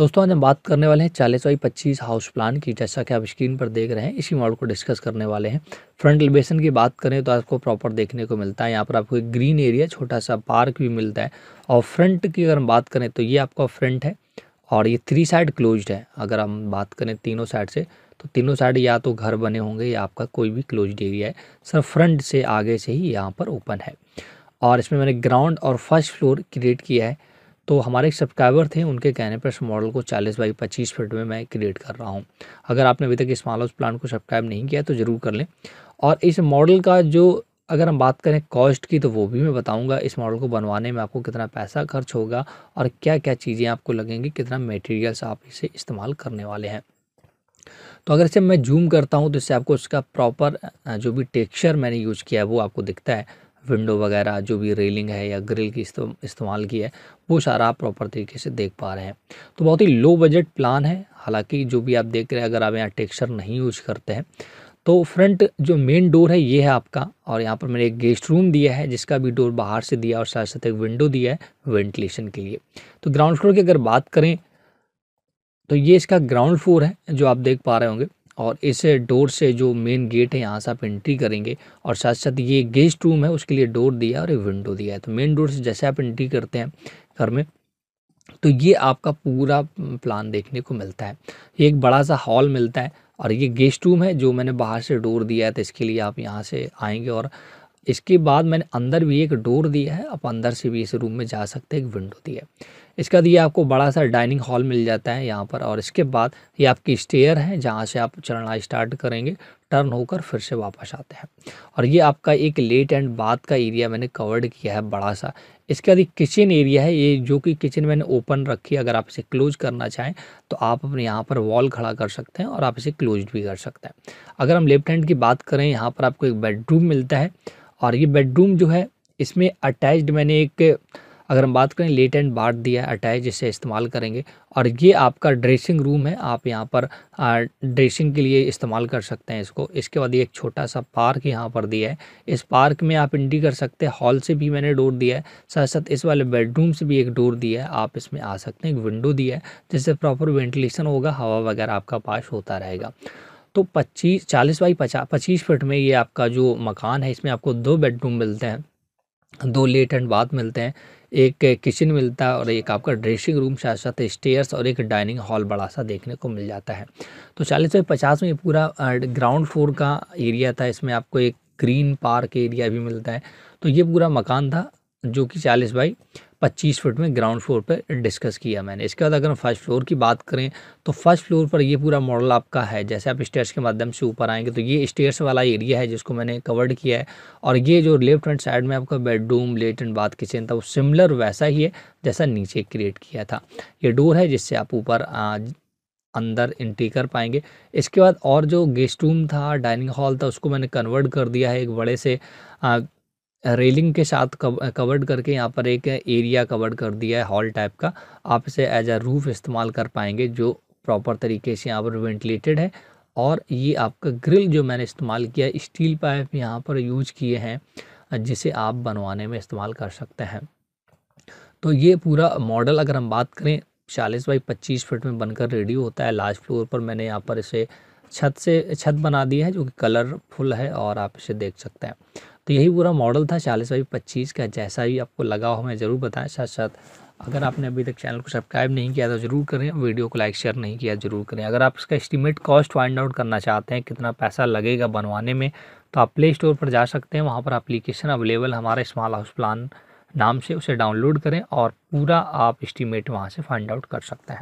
दोस्तों आज हम बात करने वाले हैं चालीस बाई पच्चीस हाउस प्लान की जैसा कि आप स्क्रीन पर देख रहे हैं इसी मॉडल को डिस्कस करने वाले हैं फ्रंट एलिवेशन की बात करें तो आपको प्रॉपर देखने को मिलता है यहाँ पर आपको एक ग्रीन एरिया छोटा सा पार्क भी मिलता है और फ्रंट की अगर हम बात करें तो ये आपका फ्रंट है और ये थ्री साइड क्लोज है अगर हम बात करें तीनों साइड से तो तीनों साइड या तो घर बने होंगे या आपका कोई भी क्लोज एरिया है सर फ्रंट से आगे से ही यहाँ पर ओपन है और इसमें मैंने ग्राउंड और फर्स्ट फ्लोर क्रिएट किया है तो हमारे एक सब्सक्राइबर थे उनके कहने पर इस मॉडल को 40 बाई 25 फीट में मैं क्रिएट कर रहा हूँ अगर आपने अभी तक इस माल हाउस प्लान को सब्सक्राइब नहीं किया तो ज़रूर कर लें और इस मॉडल का जो अगर हम बात करें कॉस्ट की तो वो भी मैं बताऊंगा इस मॉडल को बनवाने में आपको कितना पैसा खर्च होगा और क्या क्या चीज़ें आपको लगेंगी कितना मटेरियल्स आप इसे इस्तेमाल करने वाले हैं तो अगर इसे मैं जूम करता हूँ तो इससे आपको इसका प्रॉपर जो भी टेक्सचर मैंने यूज़ किया है वो आपको दिखता है विंडो वगैरह जो भी रेलिंग है या ग्रिल की इस्तेमाल की है वो सारा आप प्रॉपर तरीके से देख पा रहे हैं तो बहुत ही लो बजट प्लान है हालांकि जो भी आप देख रहे हैं अगर आप यहाँ टेक्सचर नहीं यूज करते हैं तो फ्रंट जो मेन डोर है ये है आपका और यहाँ पर मैंने एक गेस्ट रूम दिया है जिसका भी डोर बाहर से दिया और साथ साथ एक विंडो दिया है वेंटिलेशन के लिए तो ग्राउंड फ्लोर की अगर बात करें तो ये इसका ग्राउंड फ्लोर है जो आप देख पा रहे होंगे और इस डोर से जो मेन गेट है यहाँ से आप एंट्री करेंगे और साथ साथ ये गेस्ट रूम है उसके लिए डोर दिया है और विंडो दिया है तो मेन डोर से जैसे आप एंट्री करते हैं घर में तो ये आपका पूरा प्लान देखने को मिलता है ये एक बड़ा सा हॉल मिलता है और ये गेस्ट रूम है जो मैंने बाहर से डोर दिया है तो इसके लिए आप यहाँ से आएंगे और इसके बाद मैंने अंदर भी एक डोर दिया है आप अंदर से भी इस रूम में जा सकते हैं एक विंडो दिया है इसके बाद ये आपको बड़ा सा डाइनिंग हॉल मिल जाता है यहाँ पर और इसके बाद ये आपकी स्टेयर है जहाँ से आप चढ़ना स्टार्ट करेंगे टर्न होकर फिर से वापस आते हैं और ये आपका एक लेट एंड बाथ का एरिया मैंने कवर्ड किया है बड़ा सा इसके बाद किचन एरिया है ये जो कि किचन मैंने ओपन रखी है अगर आप इसे क्लोज करना चाहें तो आप अपने यहाँ पर वॉल खड़ा कर सकते हैं और आप इसे क्लोज भी कर सकते हैं अगर हम लेफ्ट हैंड की बात करें यहाँ पर आपको एक बेडरूम मिलता है और ये बेडरूम जो है इसमें अटैच्ड मैंने एक अगर हम बात करें लेट एंड बाढ़ दिया अटैच जिसे इस्तेमाल करेंगे और ये आपका ड्रेसिंग रूम है आप यहाँ पर ड्रेसिंग के लिए इस्तेमाल कर सकते हैं इसको इसके बाद ये एक छोटा सा पार्क यहाँ पर दिया है इस पार्क में आप इंडी कर सकते हैं हॉल से भी मैंने डोर दिया है साथ साथ इस वाले बेडरूम से भी एक डोर दिया है आप इसमें आ सकते हैं एक विंडो दिया है जिससे प्रॉपर वेंटिलेशन होगा हवा वगैरह आपका पास होता रहेगा तो पच्चीस चालीस बाई पचास पच्चीस फिट में ये आपका जो मकान है इसमें आपको दो बेडरूम मिलते हैं दो लेट एंड बाथ मिलते हैं एक किचन मिलता है और एक आपका ड्रेसिंग रूम साथ साथ स्टेयर्स और एक डाइनिंग हॉल बड़ा सा देखने को मिल जाता है तो चालीस बाई पचास में पूरा ग्राउंड फ्लोर का एरिया था इसमें आपको एक ग्रीन पार्क एरिया भी मिलता है तो ये पूरा मकान था जो कि चालीस बाई पच्चीस फुट में ग्राउंड फ्लोर पर डिस्कस किया मैंने इसके बाद अगर हम फर्स्ट फ्लोर की बात करें तो फर्स्ट फ्लोर पर ये पूरा मॉडल आपका है जैसे आप स्टेयर्स के माध्यम से ऊपर आएंगे तो ये स्टेयर्स वाला एरिया है जिसको मैंने कवर्ड किया है और ये जो लेफ्ट हैंड साइड में आपका बेडरूम लेट एंड बाथ किचन था वो सिमिलर वैसा ही है जैसा नीचे क्रिएट किया था ये डोर है जिससे आप ऊपर अंदर एंट्री कर पाएंगे इसके बाद और जो गेस्ट रूम था डाइनिंग हॉल था उसको मैंने कन्वर्ट कर दिया है एक बड़े से रेलिंग के साथ कवर्ड करके यहाँ पर एक एरिया कवर्ड कर दिया है हॉल टाइप का आप इसे एज अ रूफ इस्तेमाल कर पाएंगे जो प्रॉपर तरीके से यहाँ पर वेंटिलेटेड है और ये आपका ग्रिल जो मैंने इस्तेमाल किया स्टील पाइप यहाँ पर यूज किए हैं जिसे आप बनवाने में इस्तेमाल कर सकते हैं तो ये पूरा मॉडल अगर हम बात करें चालीस बाई पच्चीस फिट में बनकर रेडी होता है लास्ट फ्लोर पर मैंने यहाँ पर इसे छत से छत बना दी है जो कि कलरफुल है और आप इसे देख सकते हैं तो यही पूरा मॉडल था चालीस बाई पच्चीस का जैसा ही आपको लगा हो मैं ज़रूर बताएं साथ साथ अगर आपने अभी तक चैनल को सब्सक्राइब नहीं किया तो ज़रूर करें वीडियो को लाइक शेयर नहीं किया ज़रूर करें अगर आप इसका एस्टिमेट कॉस्ट फाइंड आउट करना चाहते हैं कितना पैसा लगेगा बनवाने में तो आप प्ले स्टोर पर जा सकते हैं वहाँ पर अप्लीकेशन अवेलेबल हमारा स्मॉल हाउस प्लान नाम से उसे डाउनलोड करें और पूरा आप इस्टीमेट वहाँ से फाइंड आउट कर सकते हैं